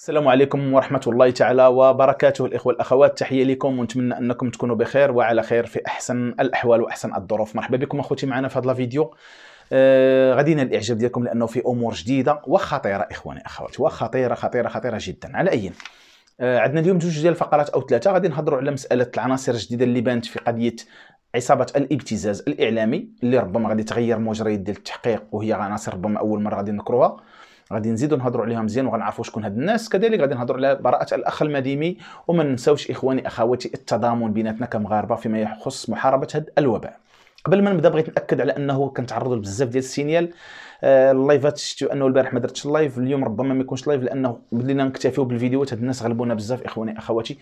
السلام عليكم ورحمة الله تعالى وبركاته الإخوة والأخوات تحية لكم ونتمنى أنكم تكونوا بخير وعلى خير في أحسن الأحوال وأحسن الظروف مرحبا بكم أخوتي معنا في هذا الفيديو آه غادينا الإعجاب ديالكم لأنه في أمور جديدة وخطيرة إخواني أخواتي وخطيرة خطيرة خطيرة جدا على أي آه عندنا اليوم جوج ديال الفقرات أو ثلاثة غادي نهضروا على مسألة العناصر الجديدة اللي بانت في قضية عصابة الابتزاز الإعلامي اللي ربما غادي تغير مجريات ديال التحقيق وهي عناصر ربما أول مرة غادي نذكروها غادي نزيدو نهضروا عليها مزيان وغنعرفوا شكون هاد الناس كذلك غادي نهضروا على براءه الاخ المديمي وما ننساوش اخواني اخواتي التضامن بيناتنا كمغاربه فيما يخص محاربه هاد الوباء قبل ما نبدا بغيت ناكد على انه كنتعرضوا لبزاف ديال السينيال آه اللايفات شفتوا انه البارح ما درتش اللايف اليوم ربما ما يكونش لايف لانه بدينا نكتفيو بالفيديوهات هاد الناس غلبونا بزاف اخواني اخواتي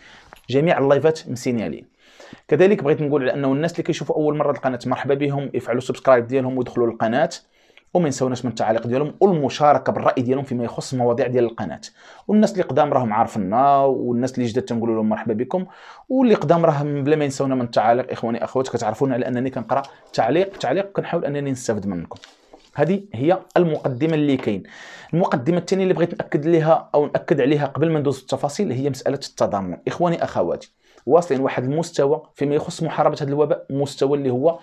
جميع اللايفات مسينيالين كذلك بغيت نقول على انه الناس اللي كيشوفوا اول مره القناه مرحبا بهم يفعلوا سبسكرايب ديالهم ويدخلوا للقناه وما ينساوناش من التعاليق ديالهم والمشاركه بالراي ديالهم فيما يخص المواضيع ديال القناه والناس اللي قدام راهم عارفنا والناس اللي جداد تنقول لهم مرحبا بكم واللي قدام راهم بلا ما ينساونا من التعاليق اخواني اخوات كتعرفونا على انني كنقرا تعليق تعليق كنحاول انني نستافد منكم هذه هي المقدمه اللي كاين المقدمه الثانيه اللي بغيت ناكد لها او ناكد عليها قبل ما ندوز التفاصيل هي مساله التضامن اخواني اخواتي واصلين واحد المستوى فيما يخص محاربه هذا الوباء مستوى اللي هو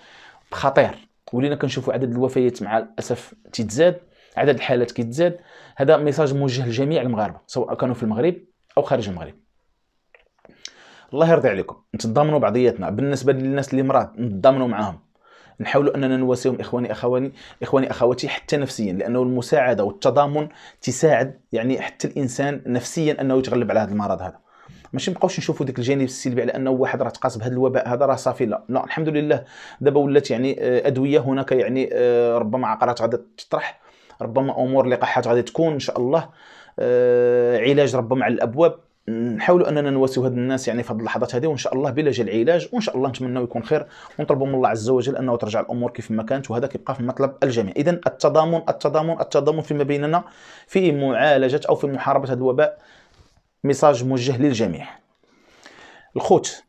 خطير ولينا كنشوفوا عدد الوفيات مع الاسف تيتزاد عدد الحالات كيتزاد هذا ميساج موجه لجميع المغاربه سواء كانوا في المغرب او خارج المغرب الله يرضي عليكم نتضامنوا بعضياتنا بالنسبه للناس اللي مرات نتضامنوا معاهم نحاولوا اننا نواسيهم اخواني اخواني اخواني اخواتي حتى نفسيا لانه المساعده والتضامن تساعد يعني حتى الانسان نفسيا انه يتغلب على هذا المرض هذا ماشي مابقاوش نشوفوا ديك الجانب السلبي على انه واحد راه تقاس بهذا الوباء هذا راه صافي لا لا الحمد لله دابا ولات يعني آه، ادويه هناك يعني آه، ربما عقارات غادي تطرح ربما امور لقاحات غادي تكون ان شاء الله آه، علاج ربما على الابواب نحاولوا اننا نواسيو هاد الناس يعني في هاد اللحظات هذه وان شاء الله بلا جل علاج وان شاء الله نتمنوا يكون خير ونطلبوا من الله عز وجل انه ترجع الامور كيف ما كانت وهذا كيبقى في مطلب الجميع اذا التضامن التضامن التضامن فيما بيننا في معالجه او في محاربه هذا الوباء ميساج موجه للجميع الخوت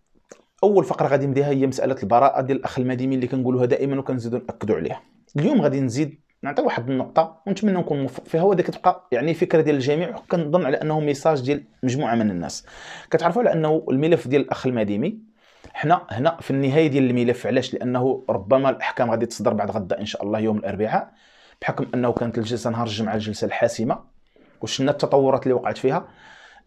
اول فقره غادي نديها هي مساله البراءه ديال الاخ المديمي اللي كنقولوها دائما وكنزيدو ناكدو عليها اليوم غادي نزيد نعطي واحد النقطه ونتمنى نكون موفق فيها وهذا كتبقى يعني فكره ديال الجميع وكنظن على انه ميساج ديال مجموعه من الناس كتعرفوا على انه الملف ديال الاخ المديمي حنا هنا في النهايه ديال الملف علاش لانه ربما الاحكام غادي تصدر بعد غدا ان شاء الله يوم الاربعاء بحكم انه كانت الجلسه نهار الجمعه الجلسه الحاسمه وشنا التطورات اللي وقعت فيها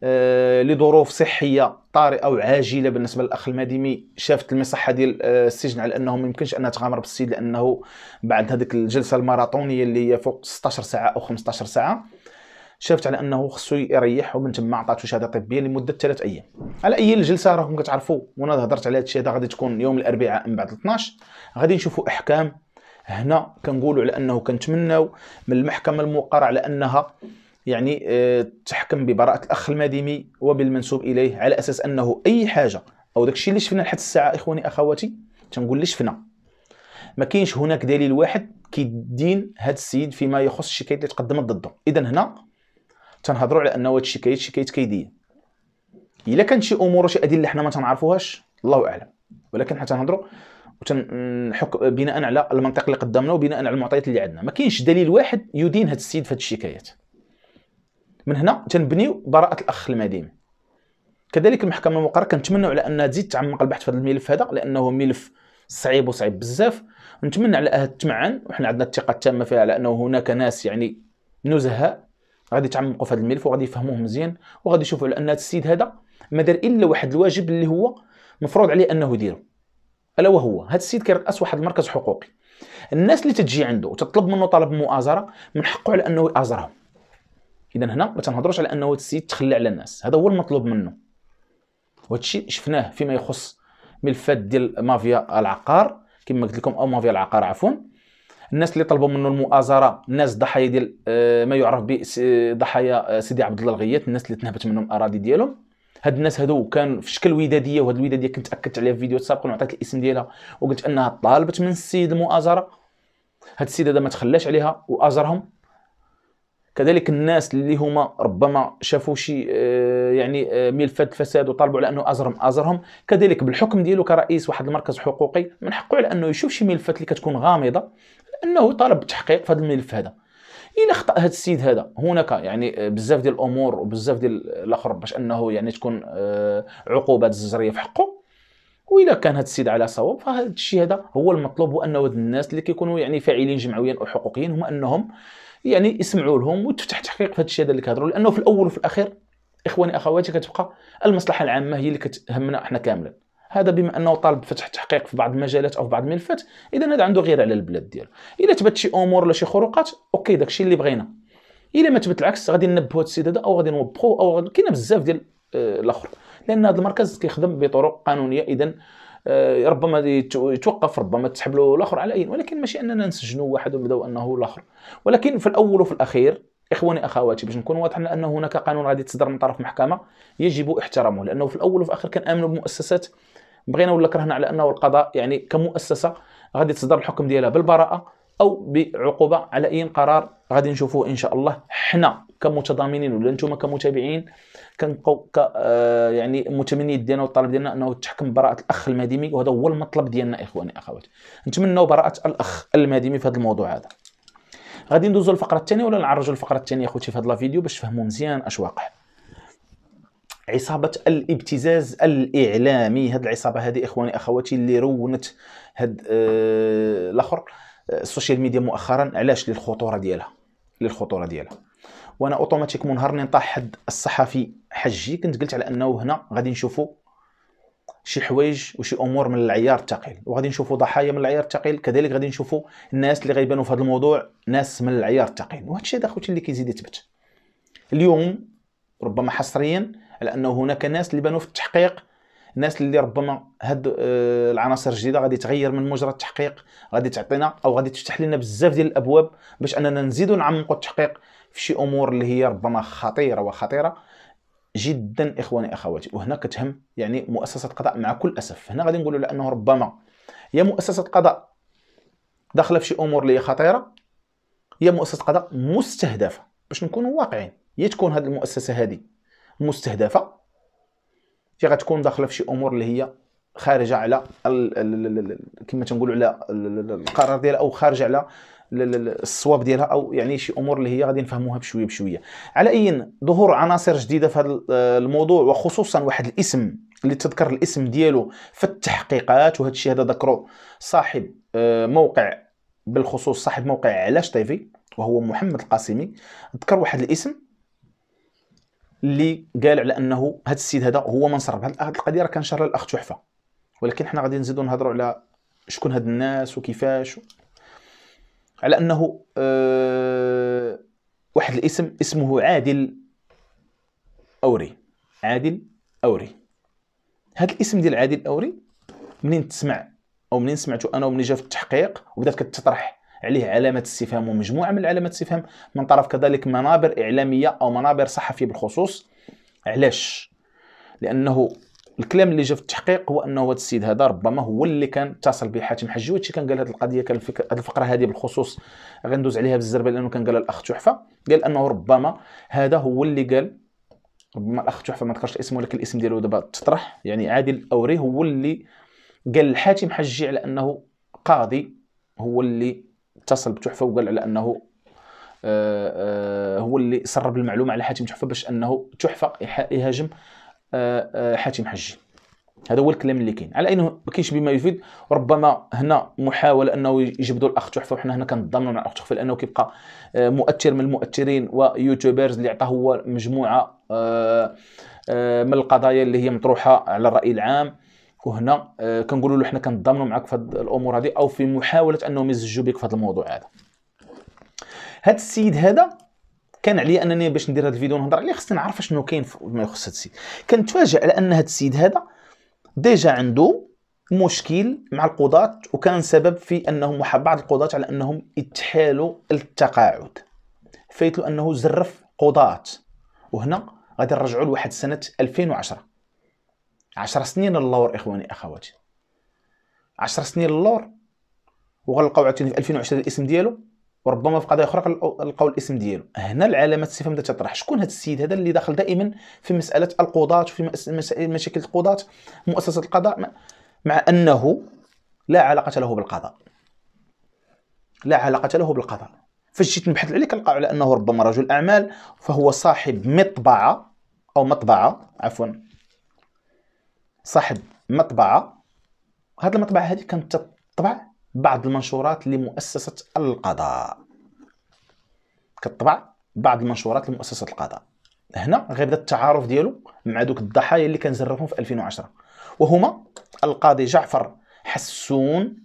آه، لظروف صحيه طارئه وعاجله بالنسبه للاخ المديمي شافت المصحه ديال آه، السجن على انه ما يمكنش انها تغامر بالسيد لانه بعد هذيك الجلسه الماراطونيه اللي هي فوق 16 ساعه او 15 ساعه شافت على انه خصو يريح ومن تما عطاتو شهاده طبيه لمده ثلاث ايام على اي الجلسه راكم كتعرفوا وانا هضرت على هذا الشيء هذا غادي تكون يوم الاربعاء من بعد 12 غادي نشوفوا احكام هنا كنقولوا على انه كنتمناو من المحكمه المقر على انها يعني آه، تحكم ببراءة الأخ المديمي وبالمنسوب إليه على أساس أنه أي حاجة أو داكشي اللي شفنا لحد الساعة إخواني أخواتي تنقول اللي شفنا ما كاينش هناك دليل واحد كيدين هذا السيد فيما يخص الشكايات اللي تقدمت ضده إذا هنا تنهضروا على أنه هذه الشكايات شكايات كيدية إلا كانت شي أمور وشي أدلة حنا ما تنعرفوهاش الله أعلم ولكن حتى نهضروا وتنحكم بناء على المنطق اللي قدامنا وبناء على المعطيات اللي عندنا ما كاينش دليل واحد يدين هذا السيد في هذه الشكايات من هنا تنبنيو براءه الاخ المديني كذلك المحكمه المقرره كنتمنوا على انها تزيد تعمق البحث في هذا الملف هذا لانه ملف صعيب وصعيب بزاف نتمنى على اهل تمعن وحنا عندنا الثقه التامه فيها على انه هناك ناس يعني نزهاء غادي يتعمقوا في هذا الملف وغادي يفهموه مزيان وغادي يشوفوا على ان السيد هذا ما دار الا واحد الواجب اللي هو مفروض عليه انه يديرو الا وهو هذا السيد كيرأس واحد المركز حقوقي الناس اللي تجي عنده وتطلب منه طلب مؤازره من حقه على انه يؤازرهم اذا هنا ما تنهضروش على انه السيد تخلى على الناس هذا هو المطلوب منه وهذا الشيء شفناه فيما يخص ملفات ديال مافيا العقار كما قلت لكم او مافيا العقار عفوا الناس اللي طلبوا منه المؤازره الناس ضحايا ديال آه، ما يعرف ب ضحايا آه، سيدي عبد الله الغيات الناس اللي تنهبت منهم الاراضي ديالهم هاد الناس هادو كان في شكل وداديه وهاد الوداديه كنت اكدت عليها في فيديو سابق وعطيت الاسم ديالها وقلت انها طالبت من السيد المؤازره هاد السيد هذا ما تخلاش عليها وازرهم كذلك الناس اللي هما ربما شافوا شي آه، يعني آه، ملفات الفساد وطالبوا على انه ازرم ازرهم كذلك بالحكم ديالو كرئيس واحد المركز حقوقي من حقه على انه يشوف شي ملفات اللي كتكون غامضه انه طالب بتحقيق في هذا الملف هذا الى خطا هذا السيد هذا هناك يعني آه، بزاف ديال الامور وبزاف ديال الاخر باش انه يعني تكون عقوبات زجريه في حقه وإذا كان هذا السيد على صواب فهذا الشيء هذا هو المطلوب هو انه الناس اللي كيكونوا يعني فاعلين جمعويا او حقوقيا هما انهم يعني اسمعوا لهم وتفتح تحقيق في هذا الشيء هذا اللي كيهضروا لانه في الاول وفي الاخير اخواني اخواتي كتبقى المصلحه العامه هي اللي كتهمنا احنا كاملا هذا بما انه طالب فتح تحقيق في بعض المجالات او في بعض الملفات اذا هذا عنده غير على البلاد ديالو الا تبات شي امور ولا شي خروقات اوكي داكشي اللي بغينا الا ما تبت العكس غادي ننبهوا هذا السيد هذا او غادي نوبخوه او كاينه بزاف ديال آه، الاخر لان هذا المركز كيخدم بطرق قانونيه اذا آه، ربما يتوقف ربما تسحب له الاخر على اين ولكن ماشي اننا نسجنوا واحد ونبداو انه الاخر ولكن في الاول وفي الاخير اخواني اخواتي باش نكون واضحين ان هناك قانون غادي تصدر من طرف محكمه يجب احترامه لانه في الاول وفي الاخر كنامنوا بمؤسسات بغينا ولا كرهنا على انه القضاء يعني كمؤسسه غادي تصدر الحكم ديالها بالبراءه او بعقوبه على اي قرار غادي نشوفوه ان شاء الله حنا كمتضامنين ولا نتوما كمتابعين كنبقاو ك آه، يعني متمنيين ديالنا والطلب ديالنا انه تحكم براءه الاخ المديمي وهذا هو المطلب ديالنا اخواني اخواتي نتمنوا براءه الاخ المديمي في هذا الموضوع هذا غادي ندوزو للفقره الثانيه ولا نعرجوا الفقره الثانيه اخوتي في هذا الفيديو باش تفهموا مزيان اش واقع عصابه الابتزاز الاعلامي هذه العصابه هذه اخواني اخواتي اللي رونت هاد آه الاخر السوشيال ميديا مؤخرا علاش للخطوره ديالها للخطوره ديالها وانا اوتوماتيك من نهار نطاح حد الصحفي حجي كنت قلت على انه هنا غادي نشوفوا شي حوايج وشي امور من العيار الثقيل وغادي نشوفوا ضحايا من العيار الثقيل كذلك غادي نشوفوا الناس اللي غيبانوا في هذا الموضوع ناس من العيار الثقيل وهذا الشيء اخوتي اللي كيزيد يثبت اليوم ربما حصريا على انه هناك ناس اللي بانوا في التحقيق الناس اللي ربما هاد آه، العناصر الجديده غادي تغير من مجرى التحقيق غادي تعطينا او غادي تفتح لنا بزاف ديال الابواب باش اننا نزيدو نعمقوا التحقيق في شي امور اللي هي ربما خطيره وخطيره جدا اخواني اخواتي وهنا كتهم يعني مؤسسه قضاء مع كل اسف هنا غادي نقولوا لانه ربما يا مؤسسه قضاء داخله في شي امور اللي هي خطيره يا مؤسسه قضاء مستهدفه باش نكونوا واقعين يا تكون هذه المؤسسه هذه مستهدفه في غتكون داخله في شي امور اللي هي خارجه على كما تنقولوا على القرار ديالها او خارجه على الصواب ديالها او يعني شي امور اللي هي غادي نفهموها بشويه بشويه على اي ظهور عناصر جديده في هذا آه، الموضوع وخصوصا واحد الاسم اللي تذكر الاسم ديالو في التحقيقات وهذا الشيء هذا ذكرو صاحب آه، موقع بالخصوص صاحب موقع علاش تيفي وهو محمد القاسمي ذكر واحد الاسم اللي قال على انه هذا السيد هذا هو سرب هذه القضيه راه كنشر الاخ تحفه ولكن حنا غادي نزيدو نهضروا على شكون هاد الناس وكيفاش و... على انه أه... واحد الاسم اسمه عادل اوري عادل اوري هذا الاسم ديال عادل اوري منين تسمع او منين سمعته انا ومنين جا في التحقيق وبدات كتطرح عليه علامة استفهام ومجموعة من علامات الاستفهام من طرف كذلك منابر إعلامية أو منابر صحفية بالخصوص علاش؟ لأنه الكلام اللي جا في التحقيق هو انه هذا السيد هذا ربما هو اللي كان اتصل به حاتم حجي وهادشي كان قال هذه القضيه كان هذه الفقره هذه بالخصوص غندوز عليها بالزربه لانه كان قالها الاخ تحفه قال انه ربما هذا هو اللي قال ربما الاخ تحفه ما ذكرش الاسم ولكن الاسم ديالو دابا تطرح يعني عادل الاوري هو اللي قال لحاتم حجي على انه قاضي هو اللي اتصل بتحفه وقال على انه آه، آه، هو اللي سرب المعلومه على حاتم تحفه باش انه تحفه يهاجم آه، حاتم حجي هذا هو الكلام اللي كاين على انه ما كاينش بما يفيد ربما هنا محاوله انه يجبدوا الاخ تحفه وحنا هنا كنضامنوا مع الاخ تحفه لانه كيبقى مؤثر من المؤثرين ويوتيوبرز اللي عطاه هو مجموعه من القضايا اللي هي مطروحه على الراي العام وهنا آه، كنقولوا له حنا كنضامنوا معك في هذه الامور هذه او في محاوله انهم يزجوا بك في هذا الموضوع هذا هذا السيد هذا كان عليا انني باش ندير هذا الفيديو نهضر عليه خصني نعرف شنو كاين فيما يخص هذا السيد كنتفاجئ على ان هذا السيد هذا ديجا عنده مشكل مع القضاة وكان سبب في انهم بعض القضاة على انهم اتحالوا التقاعد له انه زرف قضاة وهنا غادي نرجعوا لواحد سنه 2010 عشر سنين اللور اخواني اخواتي عشر سنين اللور وغلقاو عاوتاني في 2020 الاسم ديالو وربما في قضايا اخرى لقاو الاسم ديالو هنا العلامات الاستفهام بدات تطرح شكون هذا السيد هذا اللي داخل دائما في مساله القضاة وفي مشاكل القضاة مؤسسه القضاء مع انه لا علاقه له بالقضاء لا علاقه له بالقضاء فاش جيت نبحث عليه كنلقى على انه ربما رجل اعمال فهو صاحب مطبعه او مطبعه عفوا صاحب مطبعه هاد المطبعه هذه كانت تطبع بعض المنشورات لمؤسسه القضاء كتطبع بعض المنشورات لمؤسسه القضاء هنا غير بدا التعارف ديالو مع دوك الضحايا اللي كان زرفهم في 2010 وهما القاضي جعفر حسون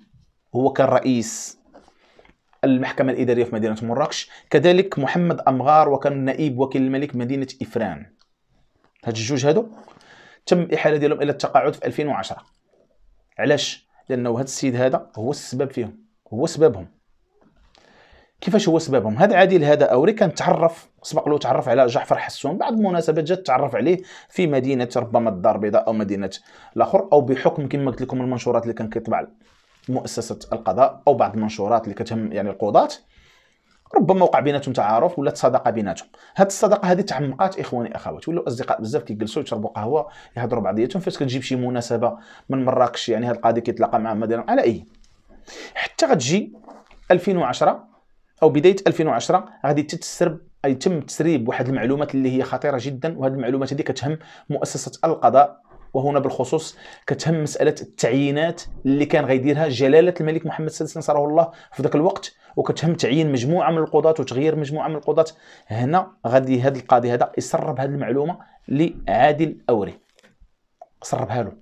هو كان رئيس المحكمة الإدارية في مدينة مراكش كذلك محمد أمغار وكان نائب وكيل الملك مدينة إفران هاد الجوج هادو تم الاحاله ديالهم الى التقاعد في 2010 علاش لانه هذا السيد هذا هو السبب فيهم هو سببهم كيفاش هو سببهم هذا عادل هذا اوري كان تعرف سبق له تعرف على جعفر حسون بعض المناسبات جات تعرف عليه في مدينه ربما الدار البيضاء او مدينه الاخر او بحكم كما قلت لكم المنشورات اللي كان كيطبع مؤسسه القضاء او بعض المنشورات اللي كتهم يعني القضاه ربما وقع بيناتهم تعارف ولات صداقه بيناتهم هاد الصداقه هذه تعمقات اخواني اخواتي ولاو اصدقاء بزاف كيجلسوا يشربوا قهوه يهضروا بعضياتهم فاش كتجيب شي مناسبه من مراكش يعني هاد القاضي كيتلاقى مع مدير على اي حتى غتجي 2010 او بدايه 2010 غادي تتسرب اي تم تسريب واحد المعلومات اللي هي خطيره جدا وهاد المعلومات هذه كتهم مؤسسه القضاء وهنا بالخصوص كتهم مساله التعيينات اللي كان غيديرها جلاله الملك محمد السادس نصره الله في ذاك الوقت وكتهم تعيين مجموعه من القضاة وتغيير مجموعه من القضاة هنا غادي هذا القاضي هذا يسرب هذه المعلومه لعادل اوري سربها له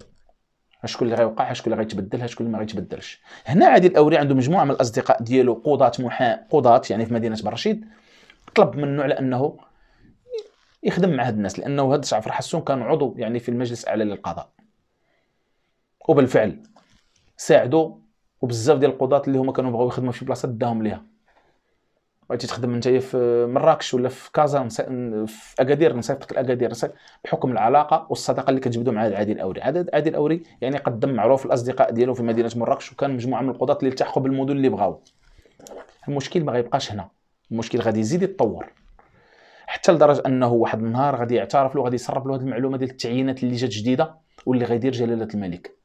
شكون اللي غيوقع شكون اللي غيتبدل شكون اللي ما غيتبدلش هنا عادل اوري عنده مجموعه من الاصدقاء ديالو قضاة محا قضاة يعني في مدينه برشيد طلب منه على انه يخدم مع هاد الناس لانه هاد جعفر حسون كان عضو يعني في المجلس الاعلى للقضاء وبالفعل ساعدوا وبزاف ديال القضاة اللي هما كانوا بغاو يخدموا في شي بلاصه داهم ليها بغيتي تخدم انت في مراكش ولا في كازا في اكادير نصيفطك لاكادير بحكم العلاقه والصداقه اللي كتجبدوا مع عادل الاوري عدد عادل الاوري يعني قدم معروف الاصدقاء ديالو في مدينه مراكش وكان مجموعه من القضاة اللي التحقوا بالمدن اللي بغاو المشكل ما غيبقاش هنا المشكل غادي يزيد يتطور حتى لدرجه انه واحد النهار غادي يعترف له غادي يسرب له هذه المعلومه ديال التعيينات اللي جات جديده واللي غيدير جلاله الملك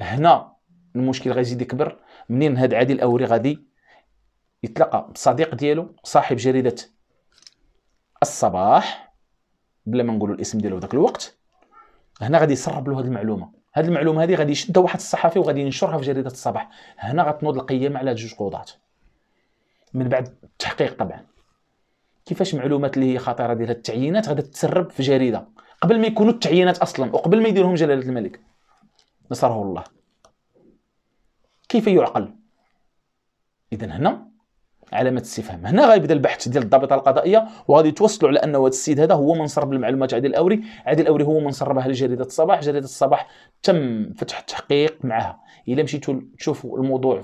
هنا المشكل غيزيد يكبر منين هاد عادل الاوري غادي يتلقى بصديق ديالو صاحب جريده الصباح بلا ما نقولوا الاسم ديالو ذاك الوقت هنا غادي يسرب له هذه المعلومه هذه المعلومه هذه غادي يشدها واحد الصحفي وغادي ينشرها في جريده الصباح هنا غتنوض القيامه على جوج قضاة من بعد التحقيق طبعا كيفاش معلومات اللي هي خطيره ديال التعيينات غادا تتسرب في جريده قبل ما يكونوا التعيينات اصلا وقبل ما يديرهم جلاله الملك نصره الله كيف يعقل اذا هنا علامه استفهام هنا غيبدا البحث ديال الضابطه القضائيه وغادي توصلوا على انه هذا السيد هذا هو من سرب المعلومات عادل الاوري عادل الاوري هو من سربها لجريده الصباح جريده الصباح تم فتح التحقيق معها الا مشيتوا تشوفوا الموضوع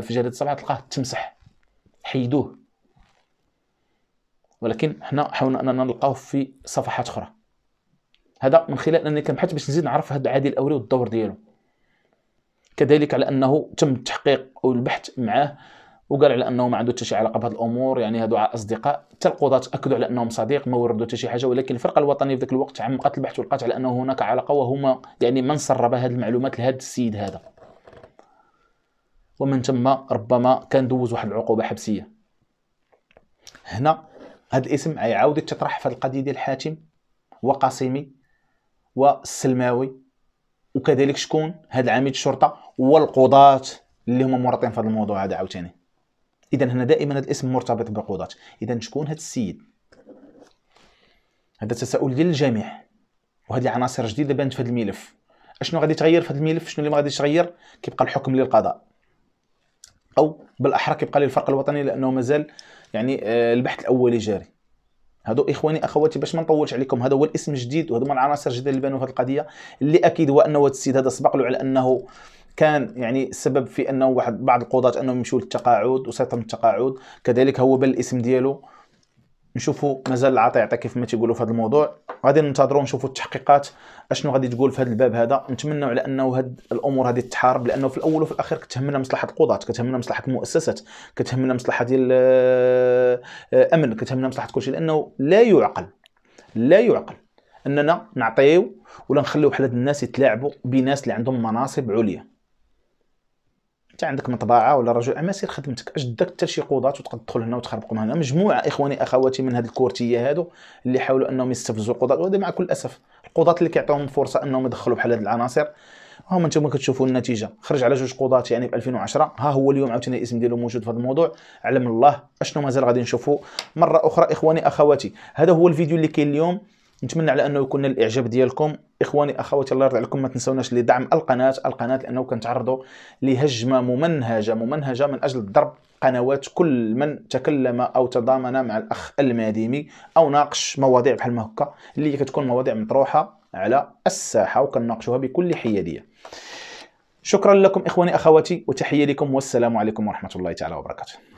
في جريده الصباح تلقاه تمسح حيدوه ولكن حنا حاولنا اننا نلقاوه في صفحات اخرى هذا من خلال انني كنبحت باش نزيد نعرف هذا العادي الاولي والدور ديالو كذلك على انه تم التحقيق او البحث معاه وقال على انه ما عنده حتى شي علاقه بهذه الامور يعني هادو اصدقاء حتى القضاه تاكدوا على انهم صديق ما وردوا حتى شي حاجه ولكن الفرقه الوطنيه في ذاك الوقت عمقت البحث ولقات على انه هناك علاقه وهما يعني من سرب هذه المعلومات لهذا السيد هذا ومن ثم ربما كان دوز واحد العقوبه حبسيه هنا هذا الاسم عاود تطرح في القضيه ديال حاتم وقاسمي والسلماوي وكذلك شكون هاد عميد الشرطه والقضاة اللي هما مورطين في هذا الموضوع هذا عاوتاني اذا هنا دائما هذا الاسم مرتبط بالقضاة اذا شكون هذا السيد هذا تساؤل ديال الجميع وهذه العناصر جديده بانت في هذا الملف اشنو غادي يتغير في هذا الملف شنو اللي ما غادي يتغير كيبقى الحكم للقضاء او بالاحرى كيبقى للفرق الوطني لانه مازال يعني آه، البحث الاولي جاري هادو اخواني اخواتي باش ما نطولش عليكم هذا هو الاسم الجديد وهذو هما العناصر الجديده اللي بانوا في هذه القضيه اللي اكيد هو انه هذا السيد هذا سبق له على انه كان يعني السبب في انه واحد بعض القضاة انهم مشوا للتقاعد وسيطر التقاعد كذلك هو بان الاسم ديالو نشوفوا مازال العطاء يعطي كيف ما تيقولوا في هذا الموضوع غادي ننتظروا نشوفوا التحقيقات اشنو غادي تقول في هذا الباب هذا نتمنوا على انه هاد الامور هذه تتحارب لانه في الاول وفي الاخير كتهمنا مصلحه القضاة كتهمنا مصلحه المؤسسات كتهمنا مصلحه ديال الامن آه، كتهمنا مصلحه كلشي لانه لا يعقل لا يعقل اننا نعطيو ولا نخليو بحال هاد الناس يتلاعبوا بناس اللي عندهم مناصب عليا عندك مطبعه ولا رجل سير خدمتك اش داك حتى شي قوضات وتقدر تدخل هنا وتخربقهم هنا مجموعه اخواني اخواتي من هاد الكورتيه هادو اللي حاولوا انهم يستفزوا القضاة وهذا مع كل اسف القضاة اللي كيعطيهم فرصه انهم يدخلوا بحال هاد العناصر ها هما انتم كتشوفوا النتيجه خرج على جوج قضاة يعني ب 2010 ها هو اليوم عاوتاني الاسم ديالو موجود في هذا الموضوع علم الله اشنو مازال غادي نشوفوا مره اخرى اخواني اخواتي هذا هو الفيديو اللي كاين اليوم نتمنى على انه يكون الاعجاب ديالكم اخواني اخواتي الله يرضى عليكم ما تنساوناش لدعم القناه القناه لانه كنتعرضوا لهجمه ممنهجه ممنهجه من اجل ضرب قنوات كل من تكلم او تضامن مع الاخ الماديمي او ناقش مواضيع بحال ما هكا اللي كتكون مواضيع مطروحه على الساحه وكنناقشوها بكل حياديه شكرا لكم اخواني اخواتي وتحيه لكم والسلام عليكم ورحمه الله تعالى وبركاته